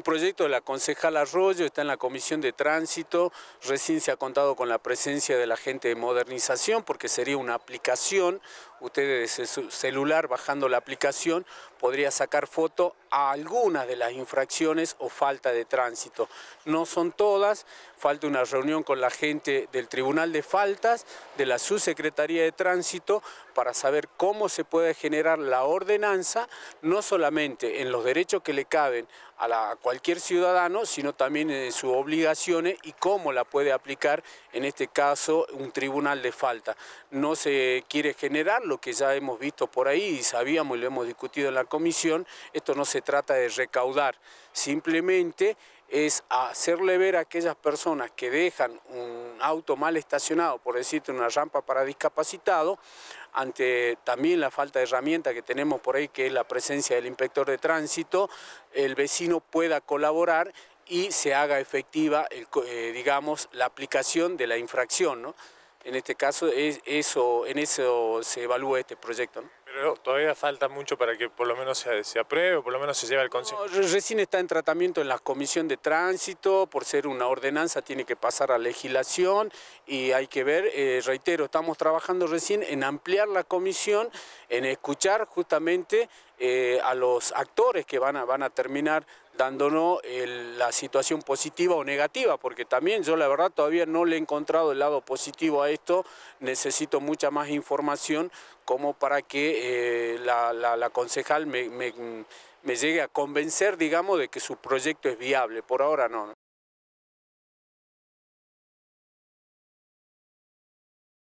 un proyecto de la concejal Arroyo, está en la comisión de tránsito, recién se ha contado con la presencia de la gente de modernización porque sería una aplicación, ustedes desde su celular bajando la aplicación podría sacar foto a algunas de las infracciones o falta de tránsito. No son todas, falta una reunión con la gente del Tribunal de Faltas, de la Subsecretaría de Tránsito, para saber cómo se puede generar la ordenanza, no solamente en los derechos que le caben a, cualquier ciudadano, sino también en sus obligaciones y cómo la puede aplicar, en este caso, un tribunal de falta. No se quiere generar lo que ya hemos visto por ahí y sabíamos y lo hemos discutido en la comisión, esto no se trata de recaudar, simplemente es hacerle ver a aquellas personas que dejan un auto mal estacionado, por decirte una rampa para discapacitado, ante también la falta de herramienta que tenemos por ahí, que es la presencia del inspector de tránsito, el vecino pueda colaborar y se haga efectiva, el, eh, digamos, la aplicación de la infracción. ¿no? En este caso, es eso, en eso se evalúa este proyecto. ¿no? pero todavía falta mucho para que por lo menos se, apruebe o por lo menos se lleve al Consejo. recién está en tratamiento en la Comisión de Tránsito, por ser una ordenanza tiene que pasar a legislación y hay que ver, eh, reitero, estamos trabajando recién en ampliar la comisión, en escuchar justamente eh, a los actores que van a, van a terminar dándonos la situación positiva o negativa, porque también yo la verdad todavía no le he encontrado el lado positivo a esto, necesito mucha más información como para que eh, la, concejal me, me llegue a convencer, digamos, de que su proyecto es viable, por ahora no.